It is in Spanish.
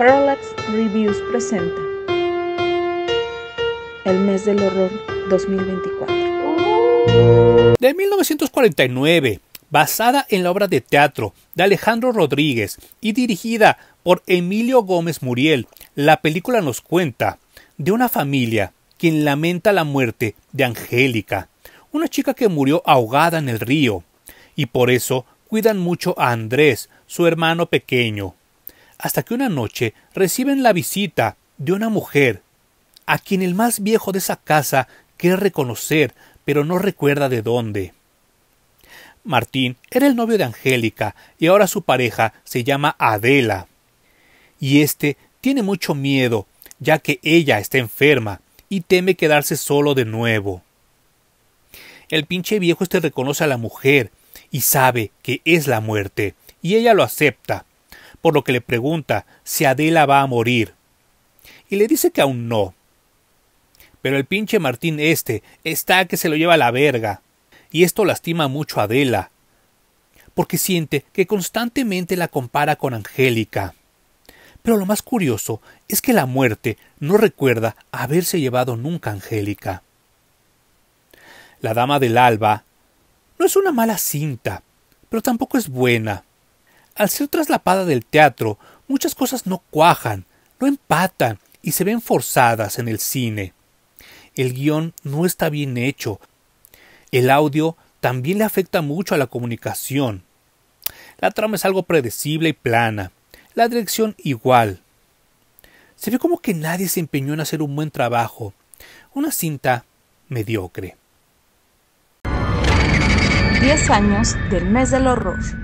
Parallax Reviews presenta El mes del horror 2024. De 1949, basada en la obra de teatro de Alejandro Rodríguez y dirigida por Emilio Gómez Muriel, la película nos cuenta de una familia quien lamenta la muerte de Angélica, una chica que murió ahogada en el río, y por eso cuidan mucho a Andrés, su hermano pequeño hasta que una noche reciben la visita de una mujer, a quien el más viejo de esa casa quiere reconocer, pero no recuerda de dónde. Martín era el novio de Angélica y ahora su pareja se llama Adela. Y este tiene mucho miedo, ya que ella está enferma y teme quedarse solo de nuevo. El pinche viejo este reconoce a la mujer y sabe que es la muerte, y ella lo acepta, por lo que le pregunta si Adela va a morir. Y le dice que aún no. Pero el pinche Martín este está que se lo lleva a la verga. Y esto lastima mucho a Adela, porque siente que constantemente la compara con Angélica. Pero lo más curioso es que la muerte no recuerda haberse llevado nunca a Angélica. La Dama del Alba no es una mala cinta, pero tampoco es buena. Al ser traslapada del teatro, muchas cosas no cuajan, no empatan y se ven forzadas en el cine. El guión no está bien hecho. El audio también le afecta mucho a la comunicación. La trama es algo predecible y plana. La dirección igual. Se ve como que nadie se empeñó en hacer un buen trabajo. Una cinta mediocre. 10 años del mes del horror.